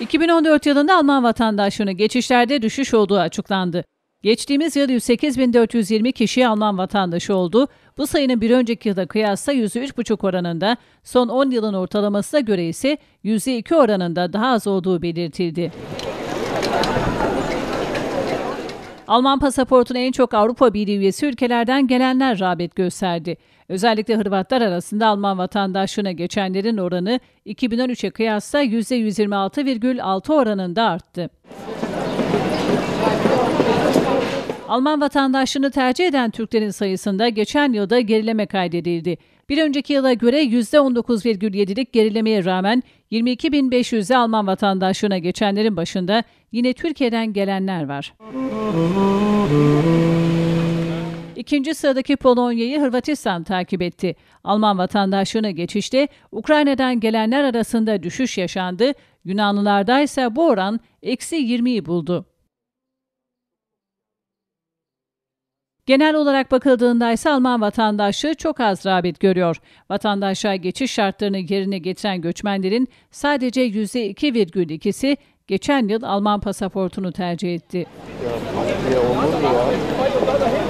2014 yılında Alman vatandaşlığına geçişlerde düşüş olduğu açıklandı. Geçtiğimiz yıl 108.420 kişi Alman vatandaşı oldu. Bu sayının bir önceki yıla kıyasla %3,5 oranında, son 10 yılın ortalamasına göre ise %2 oranında daha az olduğu belirtildi. Alman pasaportuna en çok Avrupa Birliği üyesi ülkelerden gelenler rağbet gösterdi. Özellikle Hırvatlar arasında Alman vatandaşlığına geçenlerin oranı 2013'e kıyasla %126,6 oranında arttı. Alman vatandaşlığını tercih eden Türklerin sayısında geçen yılda gerileme kaydedildi. Bir önceki yıla göre %19,7'lik gerilemeye rağmen 22.500'e Alman vatandaşlığına geçenlerin başında yine Türkiye'den gelenler var. İkinci sıradaki Polonya'yı Hırvatistan takip etti. Alman vatandaşlığına geçişte Ukrayna'dan gelenler arasında düşüş yaşandı. Yunanlılarda ise bu oran eksi 20'yi buldu. Genel olarak bakıldığında ise Alman vatandaşı çok az rağbet görüyor. Vatandaşa geçiş şartlarını yerine getiren göçmenlerin sadece %2,2'si geçen yıl Alman pasaportunu tercih etti. ya,